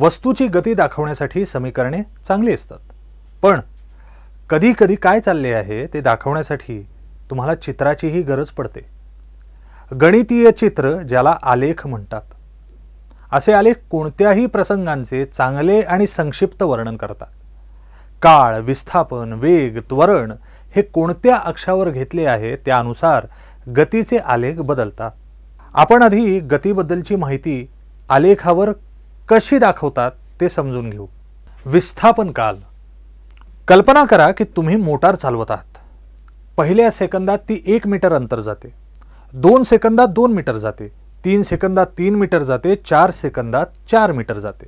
वस्तूची गती दाखवण्यासाठी समीकरणे चांगली असतात पण कधी कधी काय चालले आहे ते दाखवण्यासाठी तुम्हाला चित्राचीही गरज पडते गणितीय चित्र ज्याला आलेख म्हणतात असे आलेख कोणत्याही प्रसंगांचे चांगले आणि संक्षिप्त वर्णन करतात काळ विस्थापन वेग त्वरण हे कोणत्या अक्षावर घेतले आहे त्यानुसार गतीचे आलेख बदलतात आपण आधी गतीबद्दलची माहिती आलेखावर कशी दाखवतात ते समजून घेऊ विस्थापन काल कल्पना करा की तुम्ही मोटार चालवत आहात पहिल्या सेकंदात ती एक मीटर अंतर जाते दोन सेकंदात दोन मीटर जाते तीन सेकंदात तीन मीटर जाते चार सेकंदात चार मीटर जाते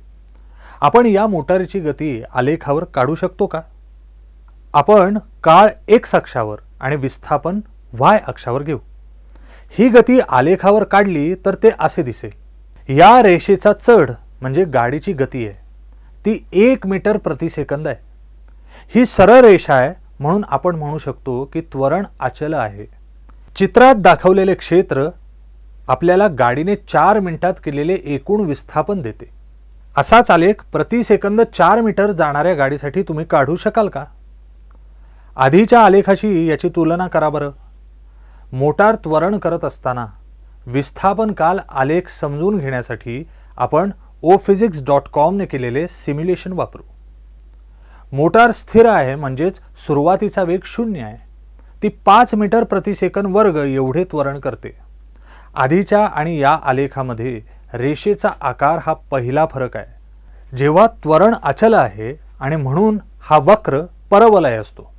आपण या मोटारीची गती आलेखावर काढू शकतो का आपण काळ एक्स अक्षावर आणि विस्थापन वाय अक्षावर घेऊ ही गती आलेखावर काढली तर ते असे दिसेल या रेषेचा चढ म्हणजे गाडीची गती आहे ती एक मीटर प्रतिसेकंद आहे ही सरळ रेषा आहे म्हणून आपण म्हणू शकतो की त्वरण अचल आहे चित्रात दाखवलेले क्षेत्र आपल्याला गाडीने चार मिनिटात केलेले एकूण विस्थापन देते असाच आलेख प्रतिसेकंद चार मीटर जाणाऱ्या गाडीसाठी तुम्ही काढू शकाल का आधीच्या आलेखाशी याची तुलना करा बरं मोटार त्वरण करत असताना विस्थापन काल आलेख समजून घेण्यासाठी आपण ओ फिजिक्स डॉट कॉमने केलेले सिम्युलेशन वापरू मोटार स्थिर आहे म्हणजेच सुरुवातीचा वेग शून्य आहे ती पाच मीटर प्रतिसेकंद वर्ग एवढे त्वरण करते आधीच्या आणि या आलेखामध्ये रेषेचा आकार हा पहिला फरक आहे जेव्हा त्वरण अचल आहे आणि म्हणून हा वक्र परवलय असतो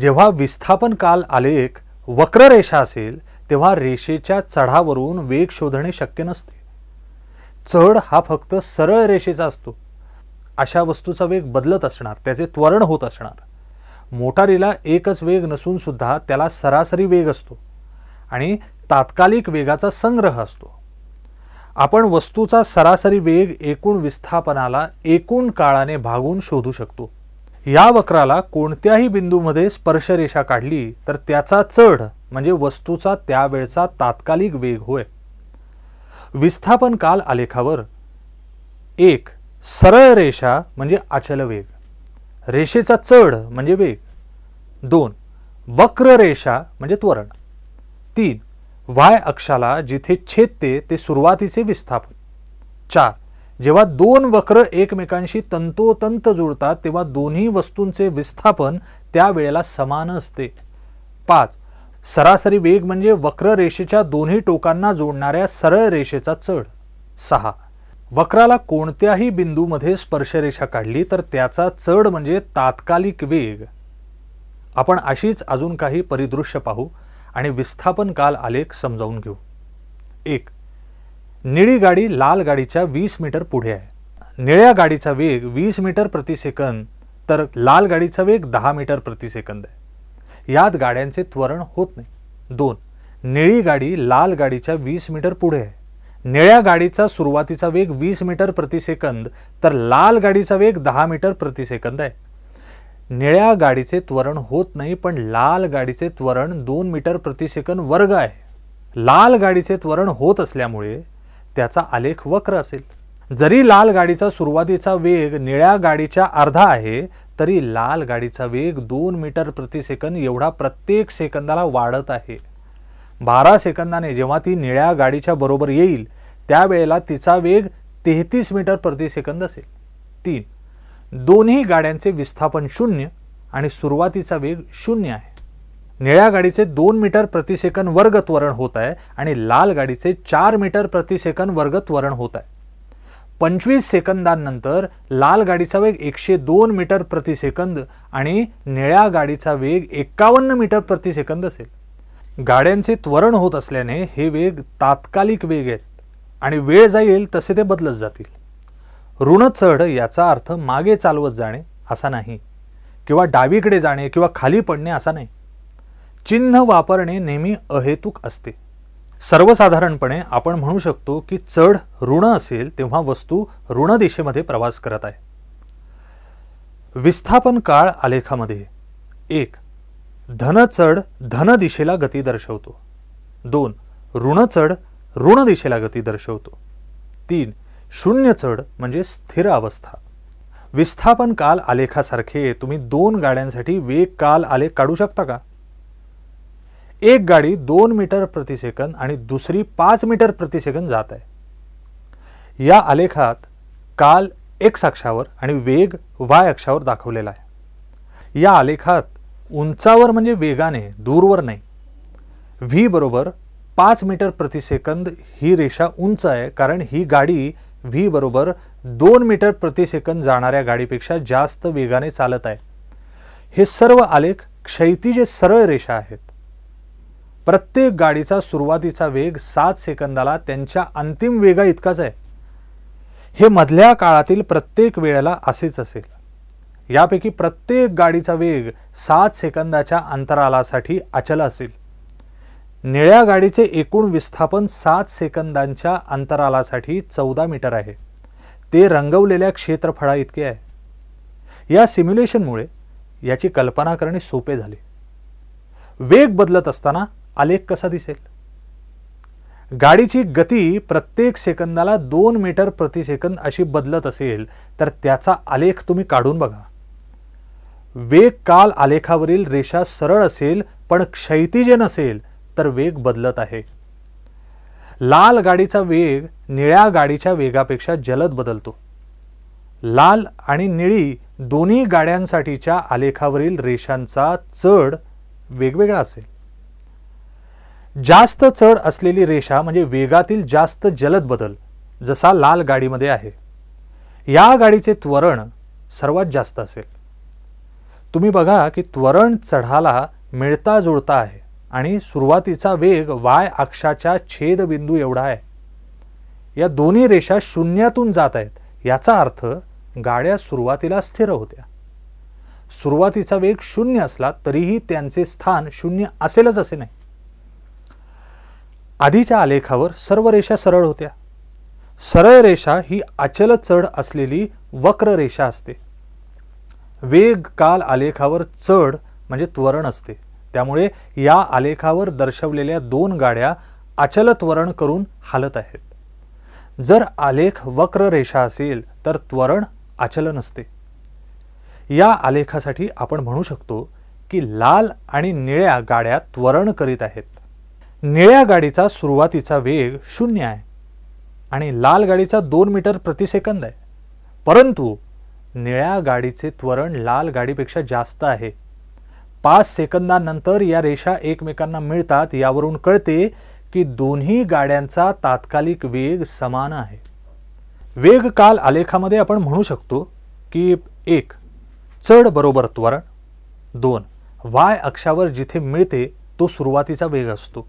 जेव्हा विस्थापन काल आलेख वक्र रेषा असेल तेव्हा रेषेच्या चढावरून वेग शोधणे शक्य नसते चढ हा फक्त सरळ रेषेचा असतो अशा वस्तूचा वेग बदलत असणार त्याचे त्वरण होत असणार मोटारीला एकच वेग नसून सुद्धा त्याला सरासरी वेग असतो आणि तात्कालिक वेगाचा संग्रह असतो आपण वस्तूचा सरासरी वेग एकूण विस्थापनाला एकूण काळाने भागून शोधू शकतो या वक्राला कोणत्याही बिंदूमध्ये स्पर्शरेषा काढली तर त्याचा चढ म्हणजे वस्तूचा त्यावेळचा तात्कालिक वेग होय विस्थापन काल आलेखावर एक सरळ रेषा म्हणजे अचल वेग रेषेचा चढ म्हणजे वेग दोन वक्र रेषा म्हणजे त्वरण तीन वाय अक्षाला जिथे छेदते ते सुरुवातीचे विस्थापन चार जेव्हा दोन वक्र एकमेकांशी तंतोतंत जुळतात तेव्हा दोन्ही वस्तूंचे विस्थापन त्यावेळेला समान असते पाच सरासरी वेग म्हणजे वक्र रेषेच्या दोन्ही टोकांना जोडणाऱ्या सरळ रेषेचा चढ सहा वक्राला कोणत्याही बिंदूमध्ये स्पर्शरेषा काढली तर त्याचा चढ म्हणजे तात्कालिक वेग आपण अशीच अजून काही परिदृश्य पाहू आणि विस्थापन काल आलेख समजावून घेऊ एक निळी गाडी लाल गाडीच्या वीस मीटर पुढे आहे निळ्या गाडीचा वेग वीस मीटर प्रतिसेकंद तर लाल गाडीचा वेग दहा मीटर प्रतिसेकंद आहे यात गाड्यांचे त्वरण होत नाही दोन निळी गाडी लाल गाडीच्या वीस मीटर पुढे आहे निळ्या गाडीचा सुरुवातीचा वेग वीस मीटर प्रतिसेकंद तर लाल गाडीचा वेग दहा मीटर प्रतिसेकंद आहे निळ्या गाडीचे त्वरण होत नाही पण लाल गाडीचे त्वरण दोन मीटर प्रतिसेकंद वर्ग आहे लाल गाडीचे त्वरण होत असल्यामुळे त्याचा आलेख वक्र असेल जरी लाल गाडीचा सुरुवातीचा वेग निळ्या गाडीच्या अर्धा आहे तरी लाल गाडीचा वेग दोन मीटर प्रति सेकंद एवढा प्रत्येक सेकंदाला वाढत आहे बारा सेकंदाने जेव्हा ती निळ्या गाडीच्या बरोबर येईल त्यावेळेला तिचा वेग तेहतीस मीटर प्रति सेकंद असेल तीन दोन्ही गाड्यांचे विस्थापन शून्य आणि सुरुवातीचा वेग शून्य आहे निळ्या गाडीचे दोन मीटर प्रतिसेकंद वर्ग त्वरण होत आहे आणि लाल गाडीचे चार मीटर प्रतिसेकंद वर्ग त्वरण होत आहे पंचवीस सेकंदांनंतर लाल गाडीचा वेग एकशे दोन मीटर प्रतिसेकंद आणि निळ्या गाडीचा वेग एक्कावन्न मीटर प्रतिसेकंद असेल गाड्यांचे त्वरण होत असल्याने हे वेग तात्कालिक वेग आहेत आणि वेळ जाईल तसे ते बदलत जातील ऋण चढ याचा अर्थ मागे चालवत जाणे असा नाही किंवा डावीकडे जाणे किंवा खाली पडणे असा नाही चिन्ह वापरणे नेहमी अहेतुक असते सर्वसाधारणपणे आपण म्हणू शकतो की चढ ऋण असेल तेव्हा वस्तू ऋण दिशेमध्ये प्रवास करत आहे विस्थापन काळ आलेखामध्ये एक धन चढ धन दिशेला गती दर्शवतो दोन ऋण चढ ऋण दिशेला गती दर्शवतो तीन शून्य चढ म्हणजे स्थिर अवस्था विस्थापन काल आलेखासारखे तुम्ही दोन गाड्यांसाठी वेग काल आलेख काढू शकता का एक गाडी दोन मीटर प्रतिसेकंद आणि दुसरी पाच मीटर प्रतिसेकंद जात आहे या आलेखात काल एक्स अक्षावर आणि वेग वाय अक्षावर दाखवलेला आहे या आलेखात उंचावर म्हणजे वेगाने दूरवर नाही व्ही बरोबर पाच मीटर प्रतिसेकंद ही रेषा उंच आहे कारण ही गाडी व्ही बरोबर दोन मीटर प्रतिसेकंद जाणाऱ्या गाडीपेक्षा जास्त वेगाने चालत आहे हे सर्व आलेख जे सरळ रेषा आहेत प्रत्येक गाडीचा सुरुवातीचा वेग सात सेकंदाला त्यांच्या अंतिम वेगा इतकाच आहे हे मधल्या काळातील प्रत्येक वेळेला असेच असेल यापैकी प्रत्येक गाडीचा वेग सात सेकंदाच्या अंतरालासाठी अचल असेल निळ्या गाडीचे एकूण विस्थापन सात सेकंदांच्या अंतरालासाठी चौदा मीटर आहे ते रंगवलेल्या क्षेत्रफळा इतके आहे या सिम्युलेशनमुळे याची कल्पना करणे सोपे झाले वेग बदलत असताना आलेख कसा दिसेल गाडीची गती प्रत्येक सेकंदाला दोन मीटर प्रतिसेकंद अशी बदलत असेल तर त्याचा आलेख तुम्ही काढून बघा वेग काल आलेखावरील रेषा सरळ असेल पण क्षैतिजे नसेल तर वेग बदलत आहे लाल गाडीचा वेग निळ्या गाडीच्या वेगापेक्षा जलद बदलतो लाल आणि निळी दोन्ही गाड्यांसाठीच्या आलेखावरील रेषांचा चढ वेगवेगळा असेल जास्त चढ असलेली रेषा म्हणजे वेगातील जास्त जलद बदल जसा लाल गाडीमध्ये आहे या गाडीचे त्वरण सर्वात जास्त असेल तुम्ही बघा की त्वरण चढाला मिळता जुळता आहे आणि सुरुवातीचा वेग वाय अक्षाच्या छेदबिंदू एवढा आहे या दोन्ही रेषा शून्यातून जात आहेत याचा अर्थ गाड्या सुरुवातीला स्थिर होत्या सुरुवातीचा वेग शून्य असला तरीही त्यांचे स्थान शून्य असेलच असे नाही आधीच्या आलेखावर सर्व रेषा सरळ होत्या सरळ रेषा ही अचल चढ असलेली वक्र रेषा असते वेग काल आलेखावर चढ म्हणजे त्वरण असते त्यामुळे या आलेखावर दर्शवलेल्या दोन गाड्या अचल त्वरण करून हालत आहेत जर आलेख वक्र रेषा असेल तर त्वरण अचल नसते या आलेखासाठी आपण म्हणू शकतो की लाल आणि निळ्या गाड्या त्वरण करीत आहेत निळ्या गाडीचा सुरुवातीचा वेग शून्य आहे आणि लाल गाडीचा दोन मीटर प्रतिसेकंद आहे परंतु निळ्या गाडीचे त्वरण लाल गाडीपेक्षा जास्त आहे पाच सेकंदानंतर या रेषा एकमेकांना मिळतात यावरून कळते की दोन्ही गाड्यांचा तात्कालिक वेग समान आहे वेग काल आलेखामध्ये आपण म्हणू शकतो की एक चढ बरोबर त्वरण दोन वाय अक्षावर जिथे मिळते तो सुरुवातीचा वेग असतो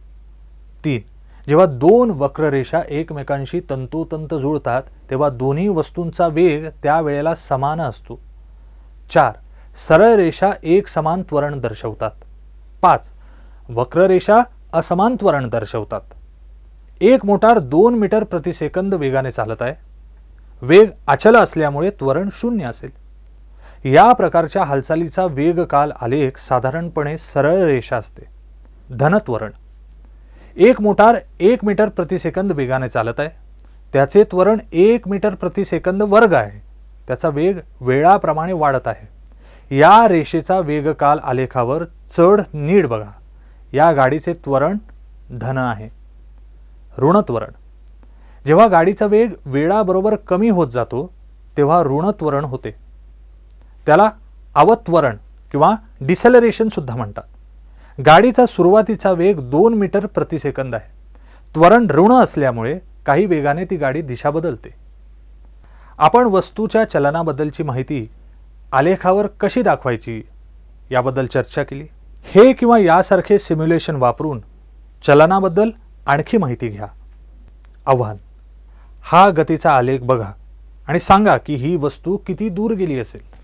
तीन जेव्हा दोन वक्ररेषा एकमेकांशी तंतोतंत जुळतात तेव्हा दोन्ही वस्तूंचा वेग त्यावेळेला समान असतो चार सरळ रेषा एक समान त्वरण दर्शवतात पाच वक्ररेषा असमान त्वरण दर्शवतात एक मोटार दोन मीटर प्रतिसेकंद वेगाने चालत आहे वेग अचल असल्यामुळे त्वरण शून्य असेल या प्रकारच्या हालचालीचा वेग काल आलेख साधारणपणे सरळ रेषा असते धनत्वरण एक मोटार एक मीटर प्रतिसेकंद वेगाने चालत आहे त्याचे त्वरण एक मीटर प्रतिसेकंद वर्ग आहे त्याचा वेग वेळाप्रमाणे वाढत आहे या रेषेचा वेगकाल आलेखावर चढ नीड बघा या गाडीचे त्वरण धन आहे ऋण त्वरण जेव्हा गाडीचा वेग वेळाबरोबर कमी होत जातो तेव्हा ऋण त्वरण होते त्याला अवत्वरण किंवा डिसेलरेशनसुद्धा म्हणतात गाडीचा सुरुवातीचा वेग दोन मीटर प्रतिसेकंद आहे त्वरण ऋण असल्यामुळे काही वेगाने ती गाडी दिशा बदलते आपण वस्तूच्या चलनाबद्दलची माहिती आलेखावर कशी दाखवायची याबद्दल चर्चा केली हे किंवा यासारखे सिम्युलेशन वापरून चलनाबद्दल आणखी माहिती घ्या आव्हान हा गतीचा आलेख बघा आणि सांगा की ही वस्तू किती दूर गेली असेल